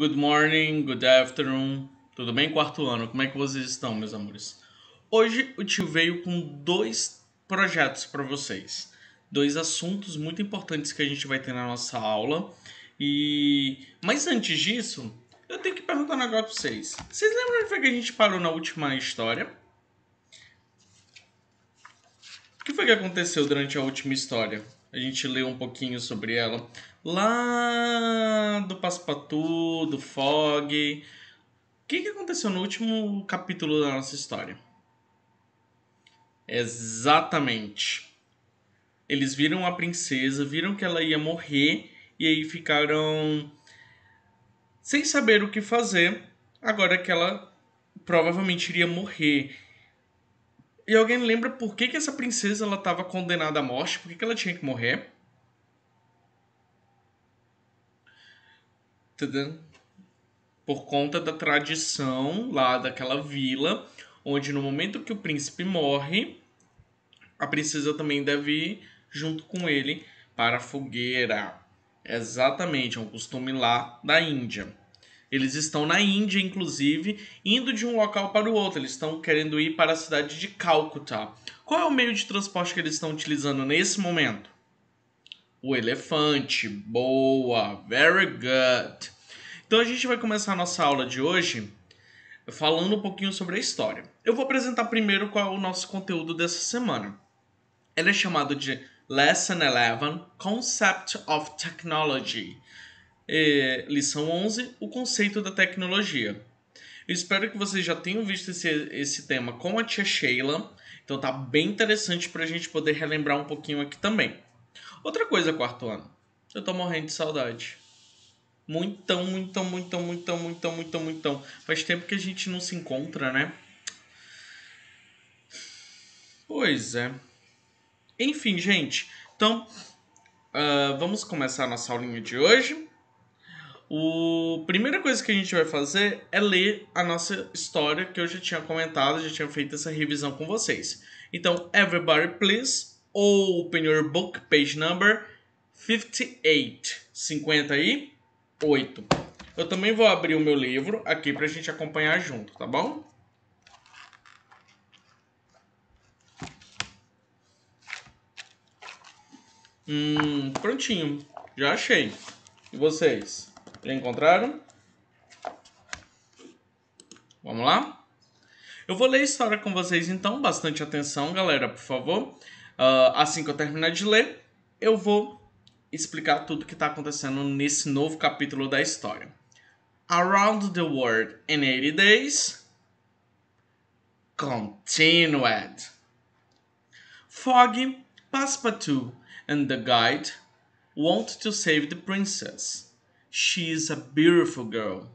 Good morning, good afternoon. Tudo bem, quarto ano? Como é que vocês estão, meus amores? Hoje o tio veio com dois projetos para vocês. Dois assuntos muito importantes que a gente vai ter na nossa aula. E mas antes disso, eu tenho que perguntar um negócio para vocês. Vocês lembram onde que a gente parou na última história? O que foi que aconteceu durante a última história? A gente leu um pouquinho sobre ela. Lá do Passepartout, do Fog. O que, que aconteceu no último capítulo da nossa história? Exatamente. Eles viram a princesa, viram que ela ia morrer e aí ficaram sem saber o que fazer agora que ela provavelmente iria morrer. E alguém lembra por que, que essa princesa ela estava condenada à morte? Por que, que ela tinha que morrer? Por conta da tradição lá daquela vila, onde no momento que o príncipe morre, a princesa também deve ir junto com ele para a fogueira. Exatamente, é um costume lá da Índia. Eles estão na Índia, inclusive, indo de um local para o outro. Eles estão querendo ir para a cidade de Calcutá. Qual é o meio de transporte que eles estão utilizando nesse momento? O elefante. Boa. Very good. Então a gente vai começar a nossa aula de hoje falando um pouquinho sobre a história. Eu vou apresentar primeiro qual é o nosso conteúdo dessa semana. Ele é chamado de Lesson 11 Concept of Technology é, lição 11, o conceito da tecnologia. Eu espero que vocês já tenham visto esse, esse tema com a tia Sheila, então tá bem interessante para a gente poder relembrar um pouquinho aqui também. Outra coisa, quarto ano, eu tô morrendo de saudade. Muitão, muitão, muitão, muitão, muitão, muitão, muitão. Faz tempo que a gente não se encontra, né? Pois é. Enfim, gente, então uh, vamos começar nossa aulinha de hoje. O primeira coisa que a gente vai fazer é ler a nossa história que eu já tinha comentado, já tinha feito essa revisão com vocês. Então, everybody please open your book page number 58, 58. Eu também vou abrir o meu livro aqui para a gente acompanhar junto, tá bom? Hum, prontinho. Já achei. E vocês? encontraram? Vamos lá? Eu vou ler a história com vocês então, bastante atenção, galera, por favor. Uh, assim que eu terminar de ler, eu vou explicar tudo que está acontecendo nesse novo capítulo da história. Around the World in 80 Days Continued. Foggy, Passepartout and the Guide want to save the princess. She is a beautiful girl.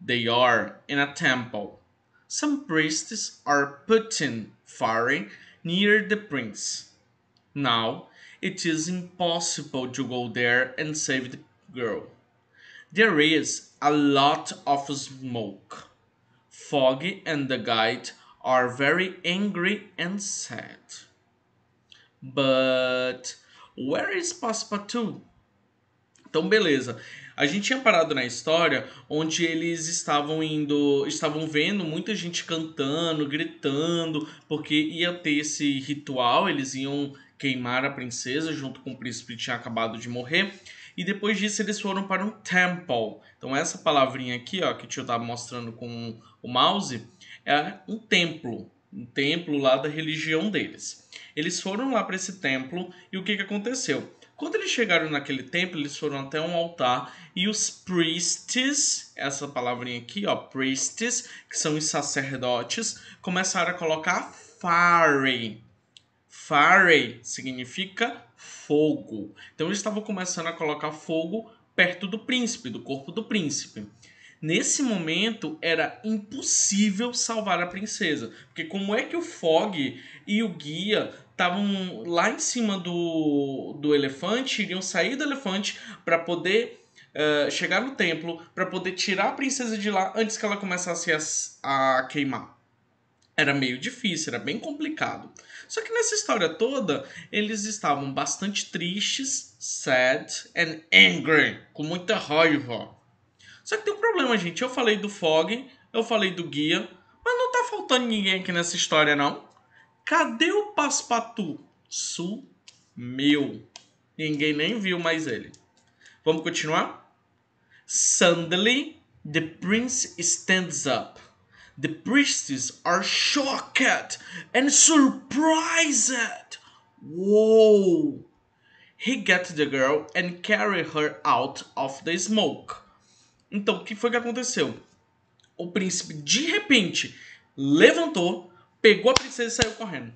They are in a temple. Some priests are putting fire near the prince. Now it is impossible to go there and save the girl. There is a lot of smoke. Foggy and the guide are very angry and sad. But where is Passepartout? Então, beleza. A gente tinha parado na história onde eles estavam indo, estavam vendo muita gente cantando, gritando, porque ia ter esse ritual, eles iam queimar a princesa junto com o príncipe que tinha acabado de morrer. E depois disso eles foram para um temple. Então essa palavrinha aqui, ó, que o tio mostrando com o mouse, é um templo, um templo lá da religião deles. Eles foram lá para esse templo e o que que aconteceu? Quando eles chegaram naquele templo, eles foram até um altar e os priests, essa palavrinha aqui, ó, priests, que são os sacerdotes, começaram a colocar fire. Fire significa fogo. Então eles estavam começando a colocar fogo perto do príncipe, do corpo do príncipe. Nesse momento era impossível salvar a princesa, porque como é que o Fog e o guia estavam lá em cima do, do elefante, iriam sair do elefante para poder uh, chegar no templo, para poder tirar a princesa de lá antes que ela começasse a, a queimar. Era meio difícil, era bem complicado. Só que nessa história toda, eles estavam bastante tristes, sad and angry, com muita raiva. Só que tem um problema, gente. Eu falei do Fog, eu falei do Guia, mas não tá faltando ninguém aqui nessa história, não. Cadê o Paspatu? Sumiu. Ninguém nem viu mais ele. Vamos continuar? Suddenly, the prince stands up. The priests are shocked and surprised. Whoa! He gets the girl and carried her out of the smoke. Então, o que foi que aconteceu? O príncipe, de repente, levantou, pegou a princesa e saiu correndo.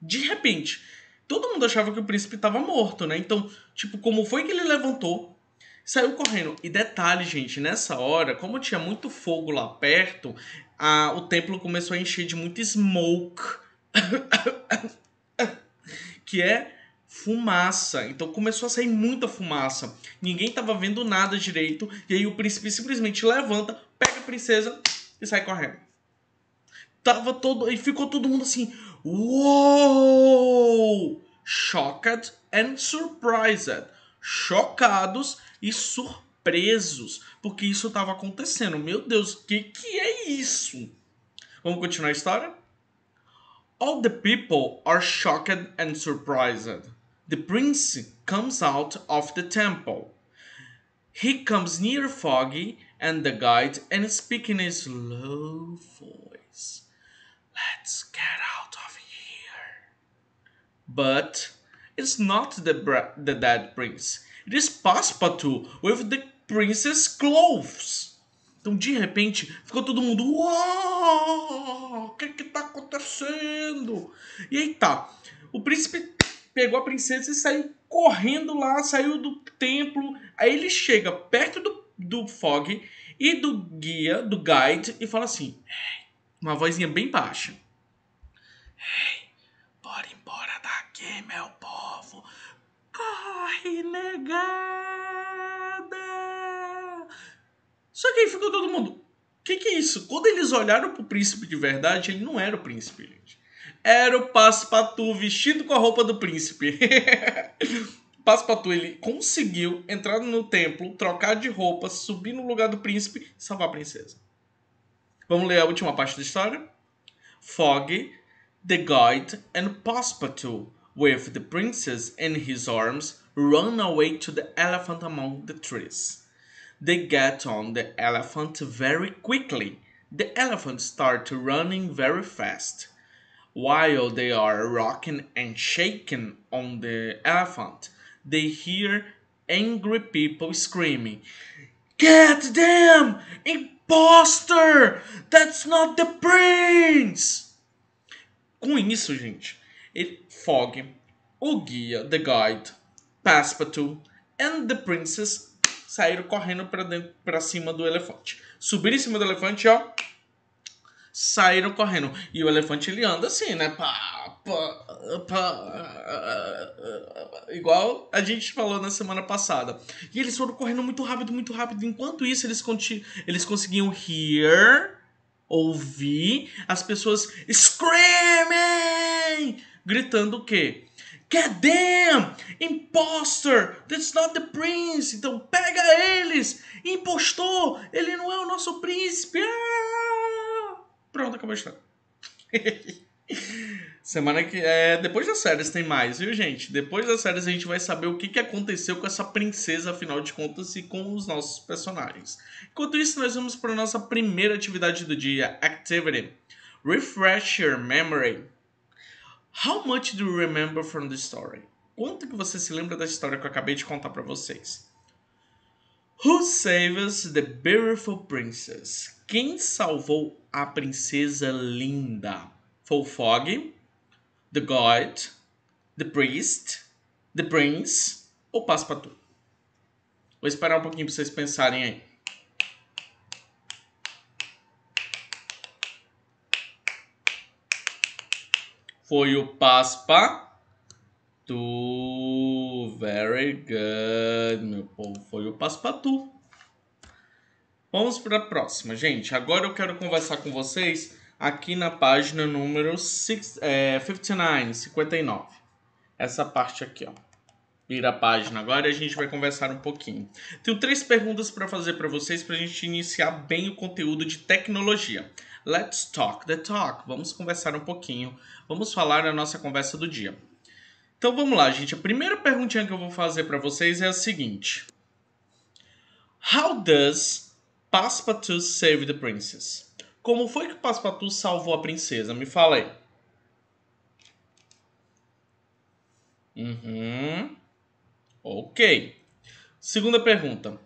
De repente, todo mundo achava que o príncipe estava morto, né? Então, tipo, como foi que ele levantou? Saiu correndo. E detalhe, gente, nessa hora, como tinha muito fogo lá perto, a, o templo começou a encher de muito smoke. que é fumaça. Então começou a sair muita fumaça. Ninguém tava vendo nada direito. E aí o príncipe simplesmente levanta, pega a princesa e sai correndo tava todo. E ficou todo mundo assim. Uou! Shocked and surprised. Chocados e surpresos. Porque isso estava acontecendo. Meu Deus, o que, que é isso? Vamos continuar a história? All the people are shocked and surprised. The prince comes out of the temple. He comes near Foggy and the guide and speaks in his low voice. Let's get out of here. But it's not the, the dead prince. It is Passepartout with the princess clothes. Então, de repente, ficou todo mundo... Uau! O que que tá acontecendo? E aí tá. O príncipe pegou a princesa e saiu correndo lá, saiu do templo. Aí ele chega perto do, do Fog e do guia, do guide, e fala assim: uma vozinha bem baixa. Ei, bora embora daqui, meu povo. Corre, negada. Só que aí ficou todo mundo. Que que é isso? Quando eles olharam pro príncipe de verdade, ele não era o príncipe, gente. Era o Passepartout vestido com a roupa do príncipe. Passepartout, ele conseguiu entrar no templo, trocar de roupa, subir no lugar do príncipe e salvar a princesa. Vamos ler a última parte da história? Fog, the guide, and Passepartout, with the princess in his arms, run away to the elephant among the trees. They get on the elephant very quickly. The elephant starts running very fast. While they are rocking and shaking on the elephant, they hear angry people screaming, Get them! imposter! That's not the prince! Com isso, gente, ele, Fog, o guia, The Guide, Passepartout and the Princess saíram correndo para cima do elefante. Subiram em cima do elefante, ó. Saíram correndo. E o elefante ele anda assim, né? Pá, pá, pá, igual a gente falou na semana passada. E eles foram correndo muito rápido, muito rápido. Enquanto isso, eles, eles conseguiam hear, ouvir as pessoas screaming, gritando o quê? Get damn Imposter! That's not the prince! Então pega eles! Impostor! Ele não é o nosso príncipe! Ah! Pronto, acabou a história. Semana que. É, depois das séries tem mais, viu, gente? Depois das séries a gente vai saber o que, que aconteceu com essa princesa, afinal de contas, e com os nossos personagens. Enquanto isso, nós vamos para a nossa primeira atividade do dia: Activity. Refresh your memory. How much do you remember from the story? Quanto que você se lembra da história que eu acabei de contar para vocês? Who saves the beautiful princess? Quem salvou a princesa linda? Foi o Fog, The God, The Priest, The Prince ou Passepartout? Vou esperar um pouquinho para vocês pensarem aí. Foi o Passepartout. Very good, meu povo. Foi o Passepartout. Vamos para a próxima, gente. Agora eu quero conversar com vocês aqui na página número six, é, 59, 59. Essa parte aqui, ó. Vira a página agora e a gente vai conversar um pouquinho. Tenho três perguntas para fazer para vocês para a gente iniciar bem o conteúdo de tecnologia. Let's talk the talk. Vamos conversar um pouquinho. Vamos falar a nossa conversa do dia. Então vamos lá, gente. A primeira perguntinha que eu vou fazer para vocês é a seguinte: How does Paspatu save the princess? Como foi que o Passepartout salvou a princesa? Me fala aí. Uhum. Ok. Segunda pergunta.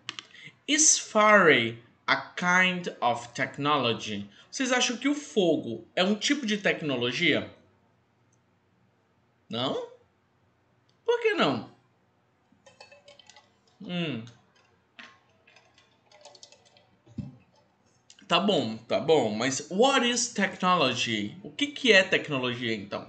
Is fire a kind of technology? Vocês acham que o fogo é um tipo de tecnologia? Não? Por que não? Hum. Tá bom, tá bom, mas what is technology? O que, que é tecnologia então?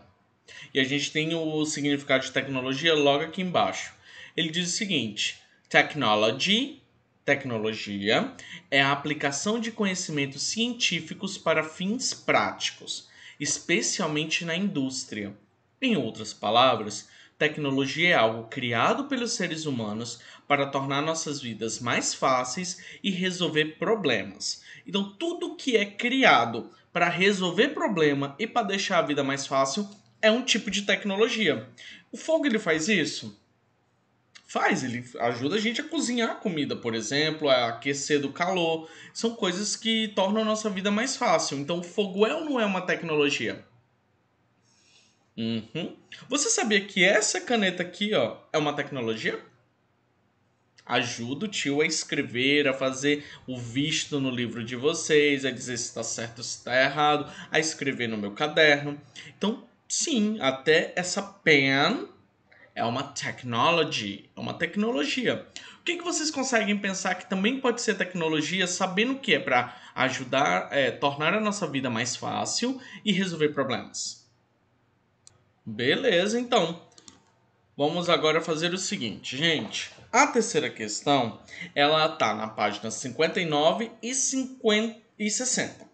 E a gente tem o significado de tecnologia logo aqui embaixo. Ele diz o seguinte: technology, tecnologia, é a aplicação de conhecimentos científicos para fins práticos, especialmente na indústria. Em outras palavras, tecnologia é algo criado pelos seres humanos para tornar nossas vidas mais fáceis e resolver problemas. Então, tudo que é criado para resolver problema e para deixar a vida mais fácil é um tipo de tecnologia. O fogo ele faz isso? Faz, ele ajuda a gente a cozinhar a comida, por exemplo, a aquecer do calor. São coisas que tornam a nossa vida mais fácil. Então, o fogo é ou não é uma tecnologia? Uhum. Você sabia que essa caneta aqui ó, é uma tecnologia? ajuda o tio a escrever, a fazer o visto no livro de vocês, a dizer se está certo, se está errado, a escrever no meu caderno. Então, sim, até essa pen é uma technology, é uma tecnologia. O que, que vocês conseguem pensar que também pode ser tecnologia, sabendo o que é para ajudar, é, tornar a nossa vida mais fácil e resolver problemas? Beleza, então. Vamos agora fazer o seguinte, gente. A terceira questão, ela está na página 59 e, 50, e 60. O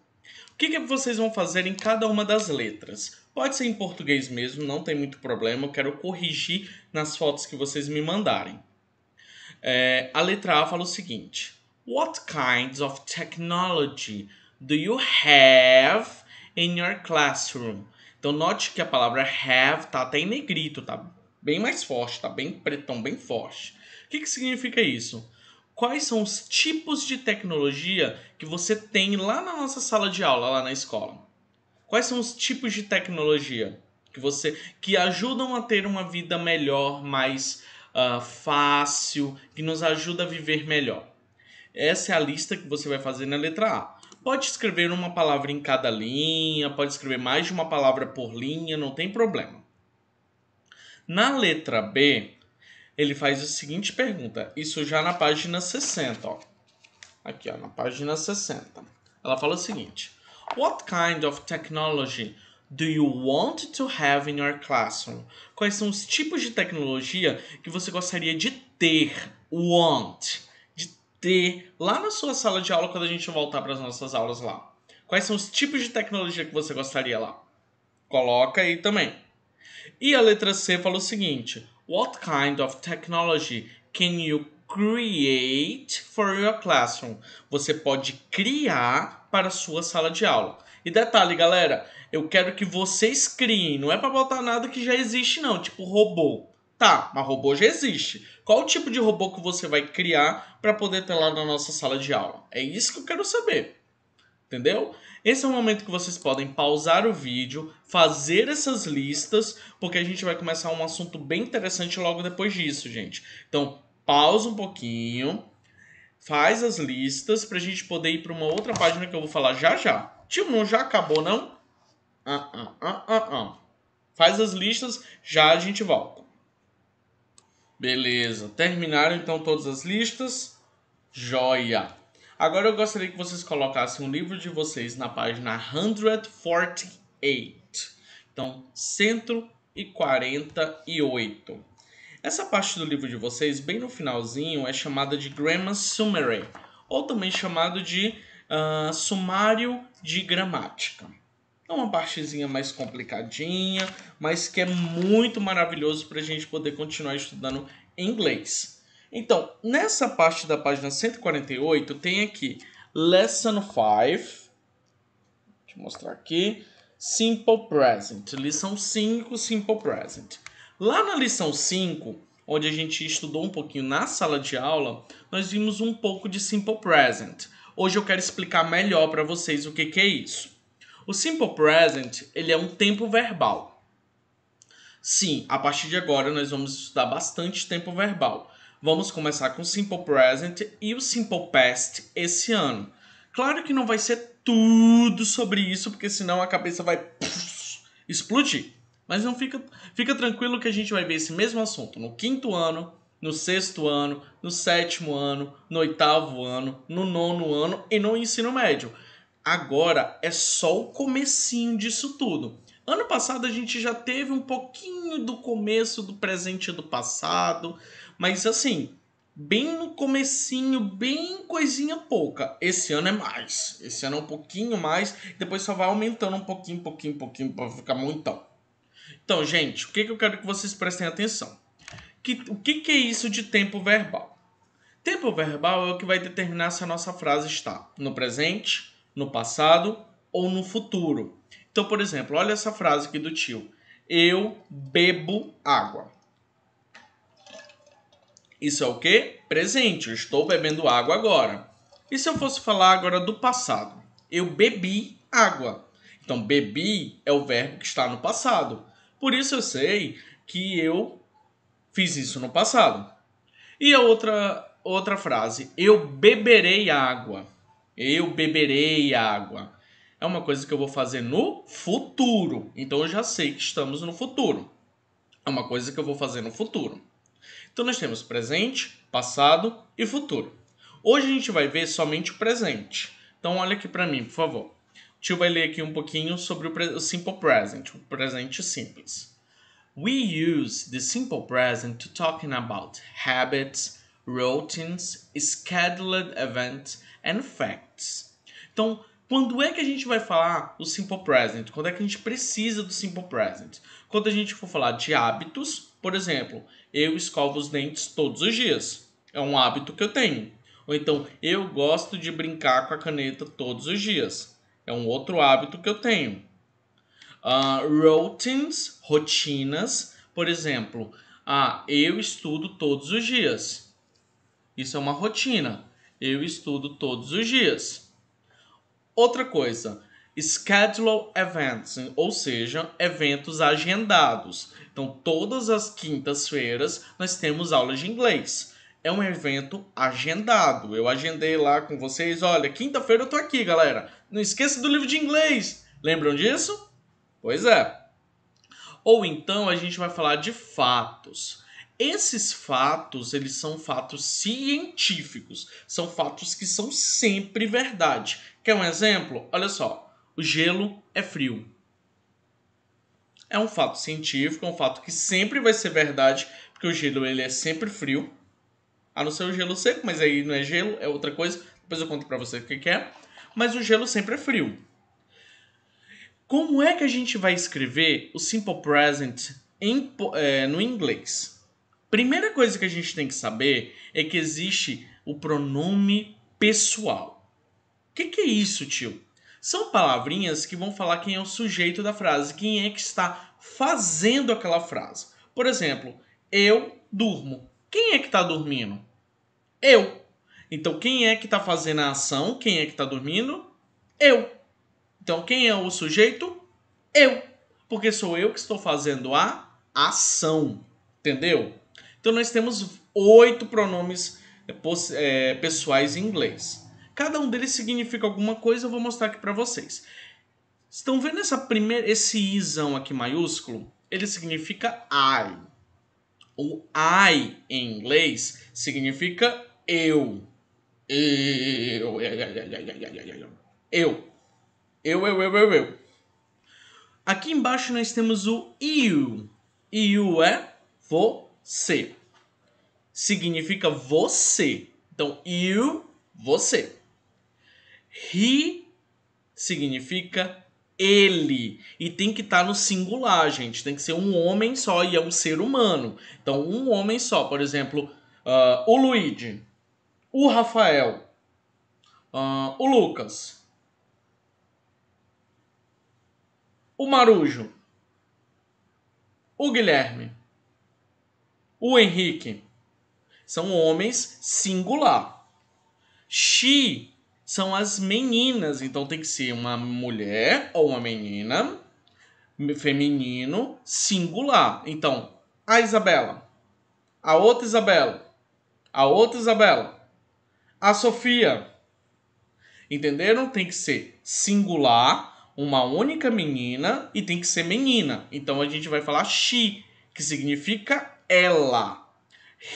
que, que vocês vão fazer em cada uma das letras? Pode ser em português mesmo, não tem muito problema. Eu quero corrigir nas fotos que vocês me mandarem. É, a letra A fala o seguinte: What kinds of technology do you have in your classroom? Então note que a palavra have tá até em negrito, tá bem mais forte, tá bem pretão, bem forte que, que significa isso? Quais são os tipos de tecnologia que você tem lá na nossa sala de aula, lá na escola? Quais são os tipos de tecnologia que você que ajudam a ter uma vida melhor, mais uh, fácil, que nos ajuda a viver melhor? Essa é a lista que você vai fazer na letra A. Pode escrever uma palavra em cada linha, pode escrever mais de uma palavra por linha, não tem problema. Na letra B, ele faz a seguinte pergunta, isso já na página 60, ó. Aqui, ó, na página 60. Ela fala o seguinte: What kind of technology do you want to have in your classroom? Quais são os tipos de tecnologia que você gostaria de ter? Want. De ter lá na sua sala de aula quando a gente voltar para as nossas aulas lá. Quais são os tipos de tecnologia que você gostaria lá? Coloca aí também. E a letra C fala o seguinte: What kind of technology can you create for your classroom? Você pode criar para a sua sala de aula. E detalhe, galera, eu quero que vocês criem, não é para botar nada que já existe não, tipo robô. Tá, mas robô já existe. Qual o tipo de robô que você vai criar para poder ter lá na nossa sala de aula? É isso que eu quero saber. Entendeu? Esse é o momento que vocês podem pausar o vídeo, fazer essas listas, porque a gente vai começar um assunto bem interessante logo depois disso, gente. Então, pausa um pouquinho, faz as listas para a gente poder ir para uma outra página que eu vou falar já já. Tio, não já acabou, não? Ah, ah, ah, ah, ah. Faz as listas, já a gente volta. Beleza, terminaram então todas as listas? Joia! Agora eu gostaria que vocês colocassem o livro de vocês na página 148. Então, 148. Essa parte do livro de vocês, bem no finalzinho, é chamada de Grammar Summary, ou também chamado de uh, Sumário de Gramática. É uma partezinha mais complicadinha, mas que é muito maravilhoso para a gente poder continuar estudando inglês. Então, nessa parte da página 148, tem aqui Lesson 5. Deixa eu mostrar aqui. Simple Present. Lição 5, Simple Present. Lá na lição 5, onde a gente estudou um pouquinho na sala de aula, nós vimos um pouco de Simple Present. Hoje eu quero explicar melhor para vocês o que, que é isso. O Simple Present ele é um tempo verbal. Sim, a partir de agora nós vamos estudar bastante tempo verbal. Vamos começar com o Simple Present e o Simple Past esse ano. Claro que não vai ser tudo sobre isso, porque senão a cabeça vai explodir. Mas não fica, fica tranquilo que a gente vai ver esse mesmo assunto no quinto ano, no sexto ano, no sétimo ano, no oitavo ano, no nono ano e no ensino médio. Agora é só o comecinho disso tudo. Ano passado a gente já teve um pouquinho do começo do presente e do passado. Mas assim, bem no comecinho, bem coisinha pouca. Esse ano é mais. Esse ano é um pouquinho mais. Depois só vai aumentando um pouquinho, pouquinho, pouquinho, para ficar montão. Então, gente, o que, que eu quero que vocês prestem atenção? Que, o que, que é isso de tempo verbal? Tempo verbal é o que vai determinar se a nossa frase está no presente, no passado ou no futuro. Então, por exemplo, olha essa frase aqui do tio. Eu bebo água. Isso é o que? Presente, eu estou bebendo água agora. E se eu fosse falar agora do passado? Eu bebi água. Então, bebi é o verbo que está no passado. Por isso eu sei que eu fiz isso no passado. E a outra, outra frase, eu beberei água. Eu beberei água. É uma coisa que eu vou fazer no futuro. Então eu já sei que estamos no futuro. É uma coisa que eu vou fazer no futuro. Então nós temos presente, passado e futuro. Hoje a gente vai ver somente o presente. Então olha aqui para mim, por favor. O tio vai ler aqui um pouquinho sobre o simple present, o presente simples. We use the simple present to talking about habits, routines, scheduled events and facts. Então, quando é que a gente vai falar o simple present? Quando é que a gente precisa do simple present? Quando a gente for falar de hábitos, por exemplo, eu escovo os dentes todos os dias. É um hábito que eu tenho. Ou então, eu gosto de brincar com a caneta todos os dias. É um outro hábito que eu tenho. Uh, routines, rotinas. Por exemplo, ah, eu estudo todos os dias. Isso é uma rotina. Eu estudo todos os dias. Outra coisa, Schedule Events, ou seja, eventos agendados. Então, todas as quintas-feiras nós temos aulas de inglês. É um evento agendado. Eu agendei lá com vocês, olha, quinta-feira eu tô aqui, galera. Não esqueça do livro de inglês. Lembram disso? Pois é. Ou então a gente vai falar de fatos. Esses fatos, eles são fatos científicos, são fatos que são sempre verdade. Quer um exemplo? Olha só. O gelo é frio. É um fato científico, é um fato que sempre vai ser verdade, porque o gelo ele é sempre frio. A não ser o gelo seco, mas aí não é gelo, é outra coisa. Depois eu conto para você o que é. Mas o gelo sempre é frio. Como é que a gente vai escrever o simple present em, é, no inglês? Primeira coisa que a gente tem que saber é que existe o pronome pessoal. O que, que é isso, tio? São palavrinhas que vão falar quem é o sujeito da frase, quem é que está fazendo aquela frase. Por exemplo, eu durmo. Quem é que está dormindo? Eu. Então, quem é que está fazendo a ação? Quem é que está dormindo? Eu. Então, quem é o sujeito? Eu. Porque sou eu que estou fazendo a ação. Entendeu? Então, nós temos oito pronomes é, é pessoais em inglês. Cada um deles significa alguma coisa, eu vou mostrar aqui para vocês. Estão vendo essa primeira, esse isão aqui maiúsculo? Ele significa I. O I em inglês significa eu. Eu. Eu. Eu, eu, eu, eu, eu. Aqui embaixo nós temos o you. You é você. Significa você. Então, you, você. He significa ele. E tem que estar tá no singular, gente. Tem que ser um homem só e é um ser humano. Então, um homem só. Por exemplo, uh, o Luigi, o Rafael, uh, o Lucas, o Marujo, o Guilherme, o Henrique. São homens singular. She são as meninas. Então tem que ser uma mulher ou uma menina, feminino, singular. Então, a Isabela, a outra Isabela, a outra Isabela, a Sofia. Entenderam? Tem que ser singular, uma única menina e tem que ser menina. Então a gente vai falar she, que significa ela.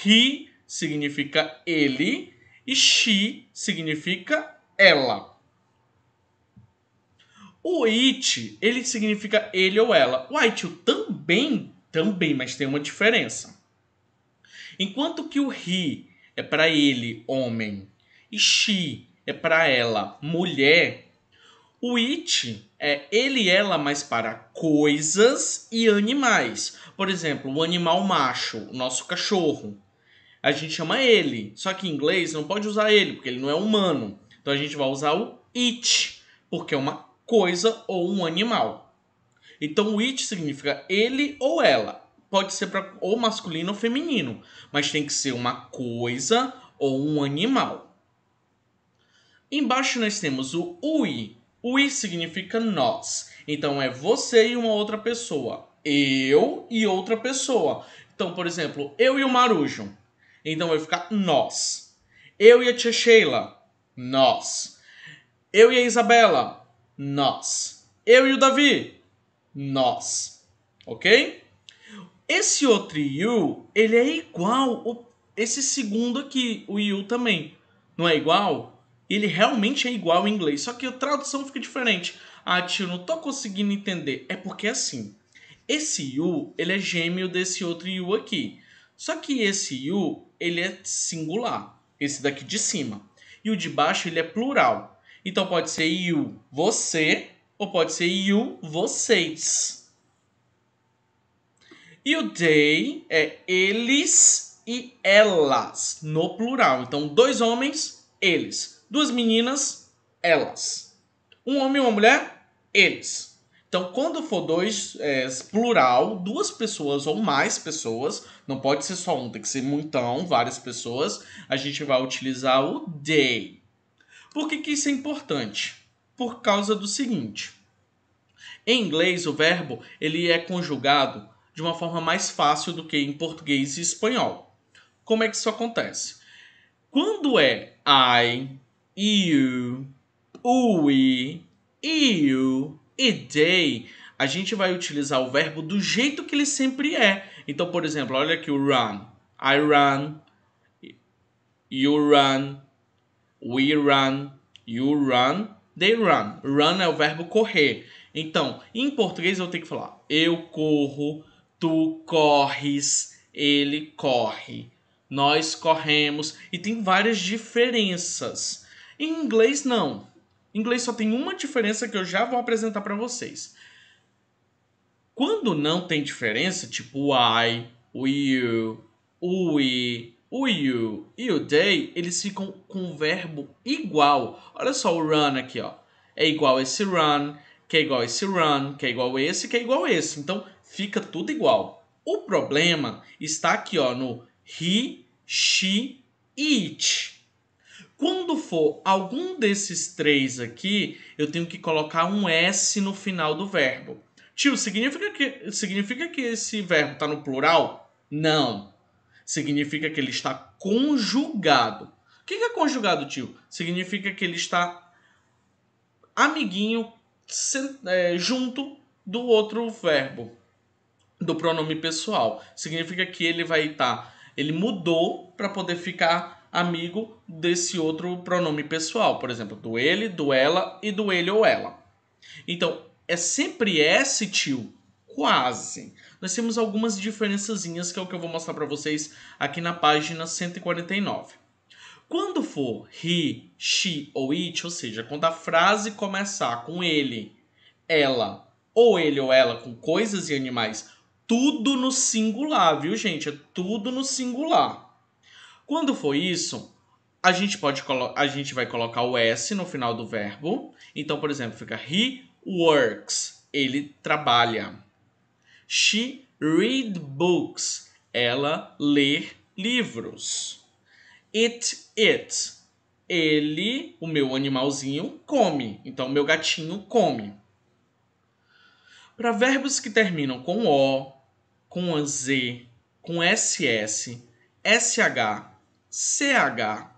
He significa ele e she significa ela. O it, ele significa ele ou ela. O it também, também, mas tem uma diferença. Enquanto que o he é para ele, homem, e she é para ela, mulher, o it é ele e ela, mas para coisas e animais. Por exemplo, o animal macho, o nosso cachorro. A gente chama ele, só que em inglês não pode usar ele, porque ele não é humano. Então a gente vai usar o it, porque é uma coisa ou um animal. Então o it significa ele ou ela. Pode ser para ou masculino ou feminino, mas tem que ser uma coisa ou um animal. Embaixo nós temos o ui. Ui significa nós. Então é você e uma outra pessoa. Eu e outra pessoa. Então, por exemplo, eu e o Marujo. Então vai ficar nós. Eu e a tia Sheila. Nós. Eu e a Isabela? Nós. Eu e o Davi? Nós. Ok? Esse outro you, ele é igual o, esse segundo aqui, o you também. Não é igual? Ele realmente é igual em inglês, só que a tradução fica diferente. Ah, tio, não tô conseguindo entender. É porque assim, esse you, ele é gêmeo desse outro you aqui. Só que esse you, ele é singular. Esse daqui de cima e o de baixo ele é plural. Então pode ser you, você, ou pode ser you, vocês. E o they é eles e elas, no plural. Então, dois homens, eles. Duas meninas, elas. Um homem e uma mulher, eles. Então, quando for dois, é, plural, duas pessoas ou mais pessoas, não pode ser só um, tem que ser muitão, várias pessoas, a gente vai utilizar o they. Por que, que isso é importante? Por causa do seguinte. Em inglês, o verbo ele é conjugado de uma forma mais fácil do que em português e espanhol. Como é que isso acontece? Quando é I, you, we, you, e day, a gente vai utilizar o verbo do jeito que ele sempre é. Então, por exemplo, olha aqui o run. I run. You run. We run. You run. They run. Run é o verbo correr. Então, em português eu tenho que falar eu corro, tu corres, ele corre, nós corremos e tem várias diferenças. Em inglês não. Inglês só tem uma diferença que eu já vou apresentar para vocês. Quando não tem diferença, tipo o I, o you, o we, o you e o they, eles ficam com o verbo igual. Olha só o run aqui, ó. É igual esse run, que é igual esse run, que é igual esse, que é igual esse. Então fica tudo igual. O problema está aqui, ó, no he, she, it. Quando for algum desses três aqui, eu tenho que colocar um S no final do verbo. Tio, significa que, significa que esse verbo está no plural? Não. Significa que ele está conjugado. O que é conjugado, tio? Significa que ele está amiguinho é, junto do outro verbo, do pronome pessoal. Significa que ele vai estar. Tá, ele mudou para poder ficar amigo desse outro pronome pessoal, por exemplo, do ele, do ela e do ele ou ela. Então, é sempre esse tio, quase. Nós temos algumas diferençazinhas que é o que eu vou mostrar para vocês aqui na página 149. Quando for he, she ou it, ou seja, quando a frase começar com ele, ela, ou ele ou ela com coisas e animais, tudo no singular, viu, gente? É tudo no singular. Quando for isso, a gente pode a gente vai colocar o s no final do verbo. Então, por exemplo, fica he works, ele trabalha. She read books, ela lê livros. It it, ele, o meu animalzinho, come. Então, meu gatinho come. Para verbos que terminam com O, com Z, com SS, SH CH,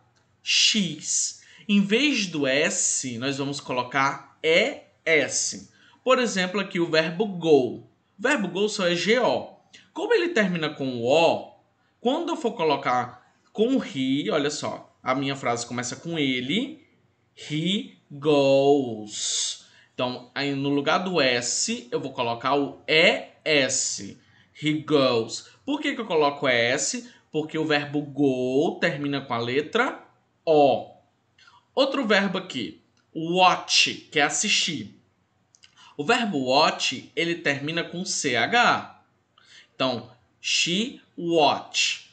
X. Em vez do S, nós vamos colocar ES. Por exemplo, aqui o verbo go. O verbo go só é GO. Como ele termina com O, quando eu for colocar com he, olha só, a minha frase começa com ele, he goes. Então, aí no lugar do S, eu vou colocar o ES. He goes. Por que, que eu coloco ES? porque o verbo go termina com a letra O. Outro verbo aqui, watch, que é assistir. O verbo watch, ele termina com CH. Então, she watch.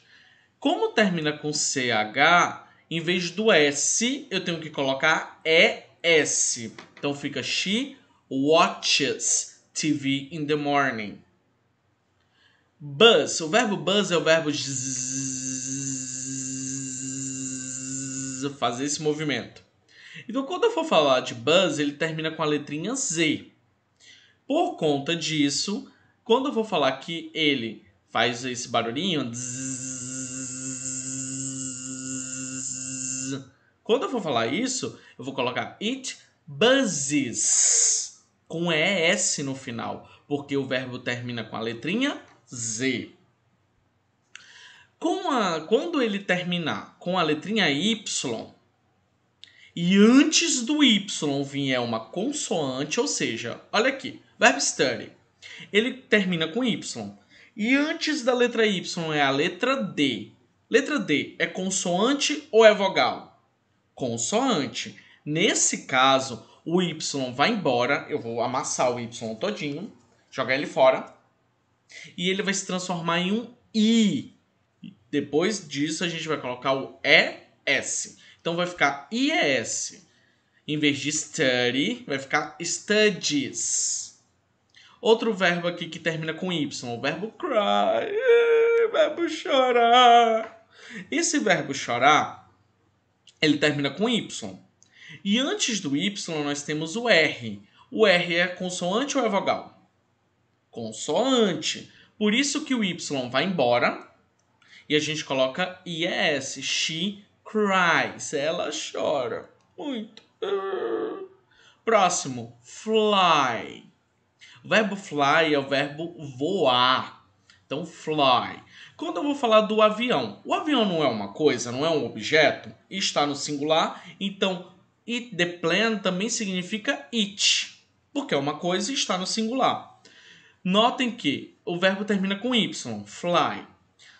Como termina com CH, em vez do S, eu tenho que colocar ES. Então fica she watches TV in the morning. Buzz. O verbo buzz é o verbo fazer esse movimento. Então, quando eu for falar de buzz, ele termina com a letrinha Z. Por conta disso, quando eu vou falar que ele faz esse barulhinho, quando eu for falar isso, eu vou colocar it buzzes com ES no final, porque o verbo termina com a letrinha Z. Com a, quando ele terminar com a letrinha Y, e antes do Y vier uma consoante, ou seja, olha aqui, verb study, ele termina com Y. E antes da letra Y é a letra D. Letra D é consoante ou é vogal? Consoante. Nesse caso, o Y vai embora, eu vou amassar o Y todinho, jogar ele fora e ele vai se transformar em um I. Depois disso, a gente vai colocar o ES. Então vai ficar IES. Em vez de study, vai ficar studies. Outro verbo aqui que termina com Y, o verbo cry, o verbo chorar. Esse verbo chorar, ele termina com Y. E antes do Y, nós temos o R. O R é consoante ou é vogal? consoante. Por isso que o Y vai embora e a gente coloca IES. She cries. Ela chora. Muito. Próximo, fly. O verbo fly é o verbo voar. Então, fly. Quando eu vou falar do avião, o avião não é uma coisa, não é um objeto, está no singular, então it the plane também significa it, porque é uma coisa e está no singular. Notem que o verbo termina com Y, fly.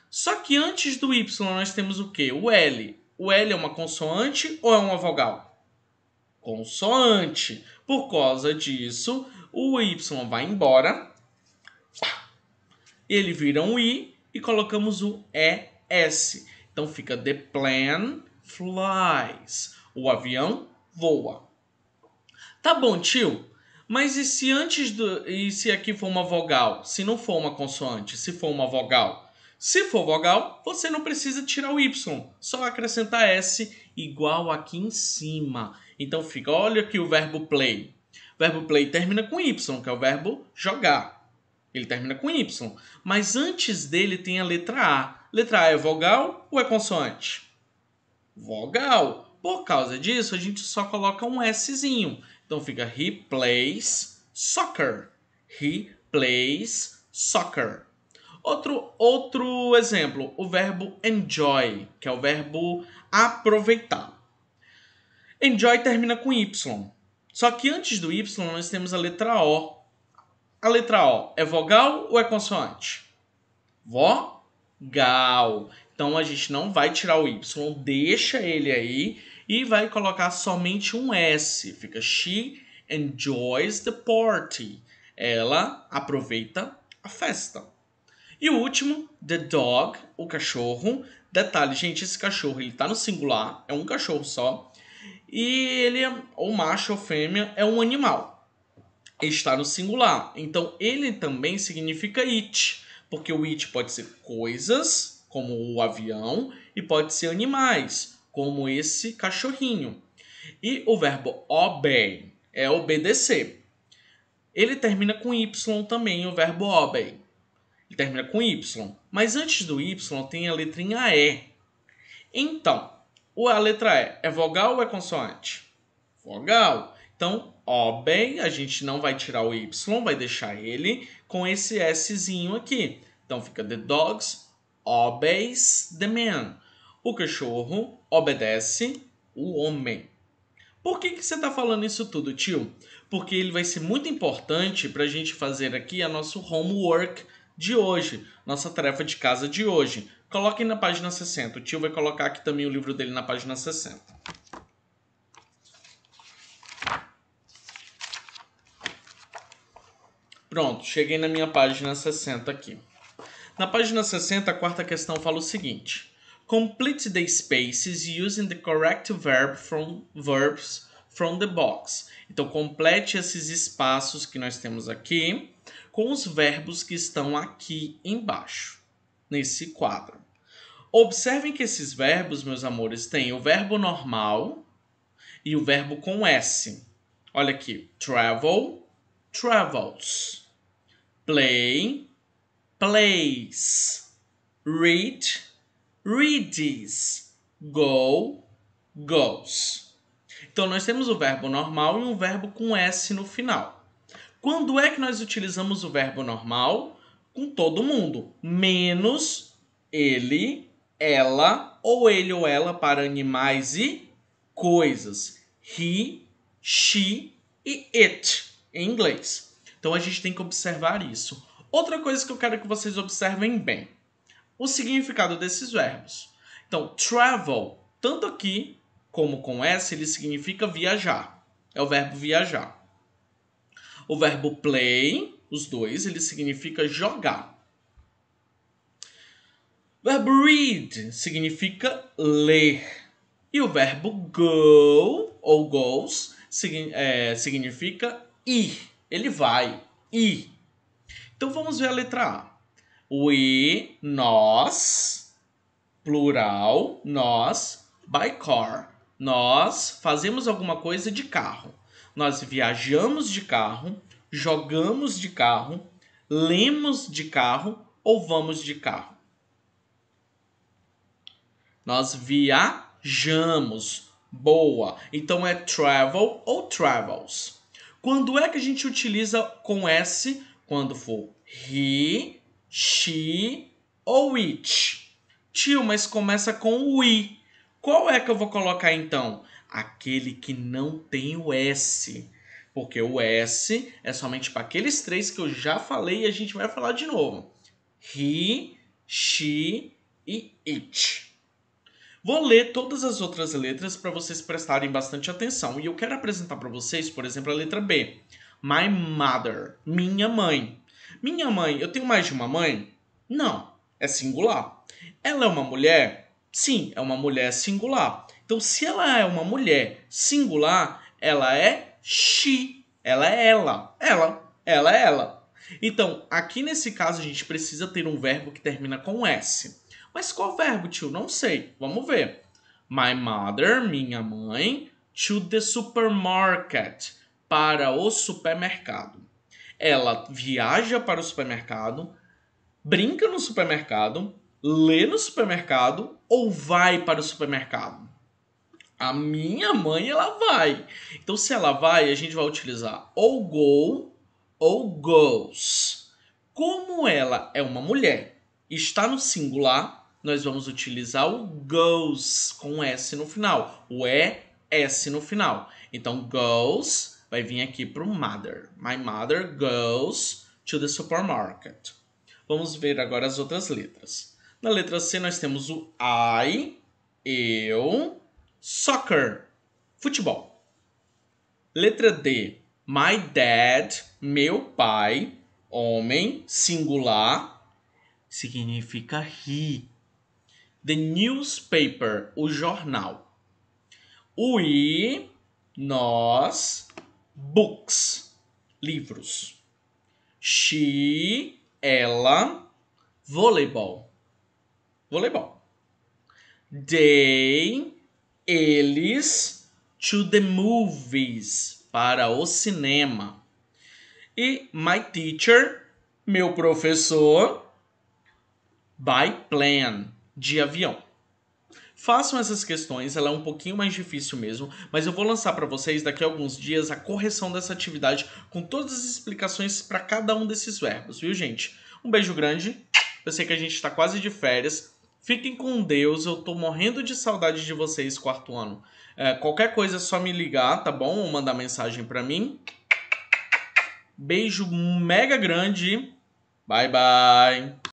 Só que antes do Y nós temos o que? O L. O L é uma consoante ou é uma vogal? Consoante. Por causa disso, o Y vai embora, ele vira um I e colocamos o ES. Então fica The Plan Flies. O avião voa. Tá bom, tio? Mas e se antes do. E se aqui for uma vogal? Se não for uma consoante, se for uma vogal? Se for vogal, você não precisa tirar o Y, só acrescentar S igual aqui em cima. Então fica, olha aqui o verbo play. O verbo play termina com Y, que é o verbo jogar. Ele termina com Y. Mas antes dele tem a letra A. Letra A é vogal ou é consoante? Vogal. Por causa disso, a gente só coloca um Szinho. Então fica he plays soccer. He plays soccer. Outro, outro exemplo, o verbo enjoy, que é o verbo aproveitar. Enjoy termina com Y. Só que antes do Y nós temos a letra O. A letra O é vogal ou é consoante? Vogal. Então a gente não vai tirar o Y, deixa ele aí e vai colocar somente um S. Fica she enjoys the party. Ela aproveita a festa. E o último, the dog, o cachorro. Detalhe, gente, esse cachorro ele tá no singular, é um cachorro só. E ele, é, ou macho ou fêmea, é um animal. Está no singular. Então ele também significa it, porque o it pode ser coisas, como o avião, e pode ser animais como esse cachorrinho. E o verbo obey é obedecer. Ele termina com Y também, o verbo obey. Ele termina com Y. Mas antes do Y tem a letrinha E. Então, a letra E é vogal ou é consoante? Vogal. Então, obey, a gente não vai tirar o Y, vai deixar ele com esse Szinho aqui. Então fica the dogs obeys the man. O cachorro obedece o homem. Por que, que você está falando isso tudo, tio? Porque ele vai ser muito importante para a gente fazer aqui a nosso homework de hoje, nossa tarefa de casa de hoje. Coloquem na página 60. O tio vai colocar aqui também o livro dele na página 60. Pronto, cheguei na minha página 60 aqui. Na página 60, a quarta questão fala o seguinte: Complete the spaces using the correct verb from verbs from the box. Então complete esses espaços que nós temos aqui com os verbos que estão aqui embaixo nesse quadro. Observem que esses verbos, meus amores, têm o verbo normal e o verbo com s. Olha aqui: travel, travels, play, plays, read, reads, go, goes. Então nós temos o verbo normal e um verbo com S no final. Quando é que nós utilizamos o verbo normal? Com todo mundo, menos ele, ela ou ele ou ela para animais e coisas. He, she e it em inglês. Então a gente tem que observar isso. Outra coisa que eu quero que vocês observem bem o significado desses verbos. Então, travel, tanto aqui como com S, ele significa viajar. É o verbo viajar. O verbo play, os dois, ele significa jogar. O verbo read significa ler. E o verbo go ou goes é, significa ir. Ele vai, ir. Então vamos ver a letra A. We, nós, plural, nós, by car. Nós fazemos alguma coisa de carro. Nós viajamos de carro, jogamos de carro, lemos de carro ou vamos de carro. Nós viajamos. Boa. Então é travel ou travels. Quando é que a gente utiliza com S? Quando for he, she ou it. Tio, mas começa com o i. Qual é que eu vou colocar então? Aquele que não tem o s. Porque o s é somente para aqueles três que eu já falei e a gente vai falar de novo. He, she e it. Vou ler todas as outras letras para vocês prestarem bastante atenção. E eu quero apresentar para vocês, por exemplo, a letra B. My mother, minha mãe. Minha mãe, eu tenho mais de uma mãe? Não, é singular. Ela é uma mulher? Sim, é uma mulher singular. Então, se ela é uma mulher singular, ela é she, ela é ela, ela, ela é ela. Então, aqui nesse caso, a gente precisa ter um verbo que termina com S. Mas qual verbo, tio? Não sei. Vamos ver. My mother, minha mãe, to the supermarket, para o supermercado. Ela viaja para o supermercado, brinca no supermercado, lê no supermercado ou vai para o supermercado? A minha mãe, ela vai. Então, se ela vai, a gente vai utilizar ou go ou goes. Como ela é uma mulher está no singular, nós vamos utilizar o goes com S no final. O E, S no final. Então, goes vai vir aqui para o mother. My mother goes to the supermarket. Vamos ver agora as outras letras. Na letra C nós temos o I, eu, soccer, futebol. Letra D, my dad, meu pai, homem, singular, significa he. The newspaper, o jornal. O I, nós, books, livros. She, ela, voleibol, voleibol. They, eles, to the movies, para o cinema. E my teacher, meu professor, by plane, de avião. Façam essas questões, ela é um pouquinho mais difícil mesmo, mas eu vou lançar para vocês daqui a alguns dias a correção dessa atividade com todas as explicações para cada um desses verbos, viu, gente? Um beijo grande. Eu sei que a gente está quase de férias. Fiquem com Deus, eu tô morrendo de saudade de vocês, quarto ano. É, qualquer coisa é só me ligar, tá bom? Ou mandar mensagem para mim. Beijo mega grande. Bye bye.